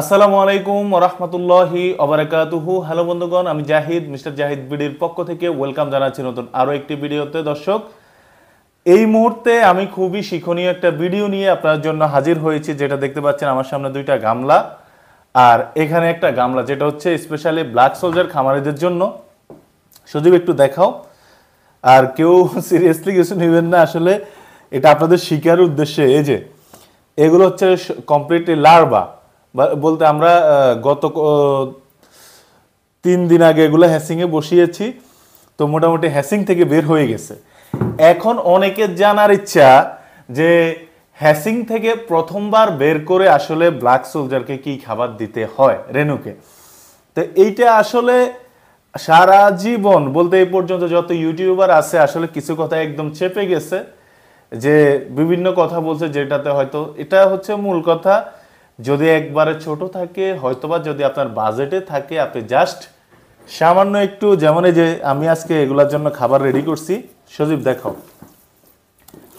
আসসালামু আলাইকুম রহমতুল্লাহি অবরাকাতুহু হ্যালো বন্ধুগণ আমি জাহিদ মিস্টার জাহিদ বিডির পক্ষ থেকে ওয়েলকাম জানাচ্ছি নতুন আরও একটি ভিডিওতে দর্শক এই মুহূর্তে আমি খুবই শিক্ষণীয় একটা ভিডিও নিয়ে আপনার জন্য হাজির হয়েছি যেটা দেখতে পাচ্ছেন আমার সামনে দুইটা গামলা আর এখানে একটা গামলা যেটা হচ্ছে স্পেশালি ব্ল্যাক সোলজার খামারিদের জন্য সজীব একটু দেখাও আর কেউ সিরিয়াসলি কিছু নেবেন না আসলে এটা আপনাদের শিকার উদ্দেশ্যে এই যে এগুলো হচ্ছে কমপ্লিটলি লার্বা বলতে আমরা গত তিন দিন আগে এগুলো হ্যাসিংয়ে বসিয়েছি তো মোটামুটি হ্যাসিং থেকে বের হয়ে গেছে এখন অনেকের জানার ইচ্ছা যে হ্যাসিং থেকে প্রথমবার বের করে আসলে ব্ল্যাক সোলজারকে কি খাবার দিতে হয় রেনুকে তো এইটা আসলে সারা জীবন বলতে এই পর্যন্ত যত ইউটিউবার আছে আসলে কিছু কথা একদম চেপে গেছে যে বিভিন্ন কথা বলছে যেটাতে হয়তো এটা হচ্ছে মূল কথা যদি একবারে ছোট থাকে হয়তোবা যদি আপনার বাজেটে থাকে আপনি জাস্ট সামান্য একটু যেমন যে আমি আজকে এগুলোর জন্য খাবার রেডি করছি সজীব দেখো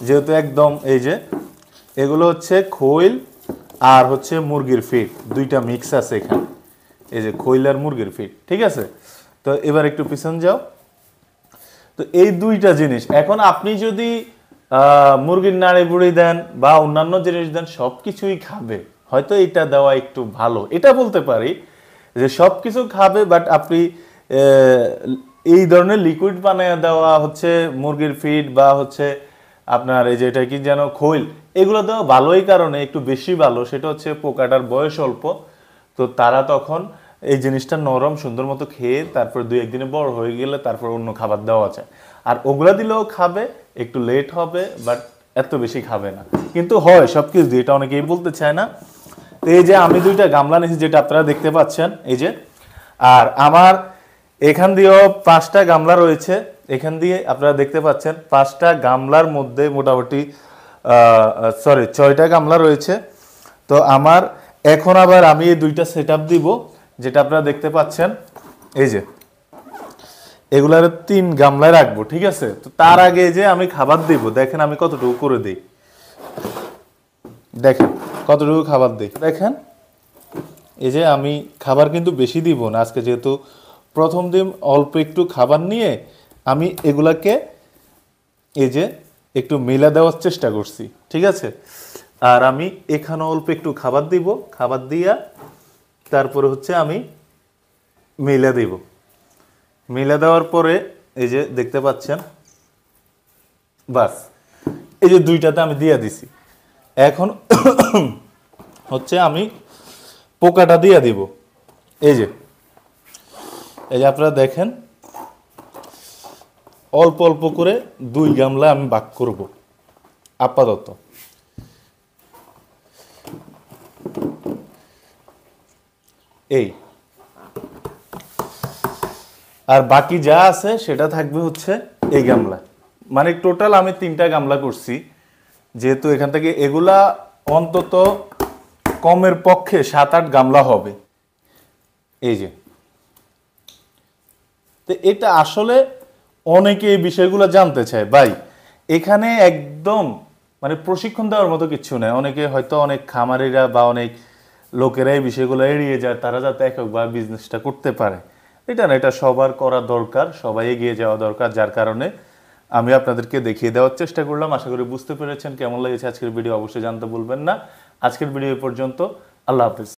যেহেতু একদম এই যে এগুলো হচ্ছে খৈল আর হচ্ছে মুরগির ফিট দুইটা মিক্স আছে এখানে এই যে খৈল আর মুরগির ফিট ঠিক আছে তো এবার একটু পিছন যাও তো এই দুইটা জিনিস এখন আপনি যদি মুরগির নাড়ি বুড়ি দেন বা অন্যান্য জিনিস দেন সব কিছুই খাবে হয়তো এটা দেওয়া একটু ভালো এটা বলতে পারি যে সব কিছু খাবে বাট আপনি এই ধরনের লিকুইড বানিয়ে দেওয়া হচ্ছে মুরগির ফিড বা হচ্ছে আপনার এই যেটা কি যেন খৈল এগুলো দেওয়া ভালোই কারণে একটু বেশি ভালো সেটা হচ্ছে পোকাটার বয়স অল্প তো তারা তখন এই জিনিসটা নরম সুন্দর মতো খেয়ে তারপর দুই একদিনে বড় হয়ে গেলে তারপর অন্য খাবার দেওয়া যায় আর ওগুলো দিলেও খাবে একটু লেট হবে বাট এত বেশি খাবে না কিন্তু হয় সব কিছু দিয়ে এটা অনেকেই বলতে চায় না এই যে আমি দুইটা গামলা নিয়েছি যেটা আপনারা দেখতে পাচ্ছেন এই যে আর আমার এখান দিয়েও পাঁচটা গামলা রয়েছে এখান দিয়ে আপনারা দেখতে পাচ্ছেন পাঁচটা গামলার মধ্যে মোটামুটি সরি ছয়টা গামলা রয়েছে তো আমার এখন আবার আমি এই দুইটা সেট দিব যেটা আপনারা দেখতে পাচ্ছেন এই যে এগুলার তিন গামলায় রাখবো ঠিক আছে তো তার আগে যে আমি খাবার দিব দেখেন আমি কতটুকু করে দিই দেখেন কতটুকু খাবার দিই দেখেন এই যে আমি খাবার কিন্তু বেশি দিব না আজকে যেহেতু প্রথম দিন অল্প একটু খাবার নিয়ে আমি এগুলাকে এই যে একটু মেলা দেওয়ার চেষ্টা করছি ঠিক আছে আর আমি এখানে অল্প একটু খাবার দিব খাবার দিয়া তারপরে হচ্ছে আমি মেলা দিব মেলা দেওয়ার পরে এই যে দেখতে পাচ্ছেন বাস এই যে দুইটাতে আমি দিয়ে দিছি এখন হচ্ছে আমি পোকাটা দিয়ে দিব এই যে এই যে আপনারা দেখেন অল্প অল্প করে দুই গামলা আমি বাক করব আপাতত এই আর বাকি যা আছে সেটা থাকবে হচ্ছে এই গামলা মানে টোটাল আমি তিনটা গামলা করছি যেহেতু এখান থেকে এগুলা অন্তত কমের পক্ষে সাত আট গামলা হবে এই যে তো এটা আসলে অনেকে এই বিষয়গুলো জানতে চায় ভাই এখানে একদম মানে প্রশিক্ষণ দেওয়ার মতো কিছু নেই অনেকে হয়তো অনেক খামারিরা বা অনেক লোকেরা এই বিষয়গুলো এড়িয়ে যায় তারা যাতে এক একবার বিজনেসটা করতে পারে এটা না এটা সবার করা দরকার সবাই এগিয়ে যাওয়া দরকার যার কারণে আমি আপনাদেরকে দেখিয়ে দেওয়ার চেষ্টা করলাম আশা করি বুঝতে পেরেছেন কেমন লেগেছে আজকের ভিডিও অবশ্যই জানতে বলবেন না আজকের ভিডিও পর্যন্ত আল্লাহ হাফিজ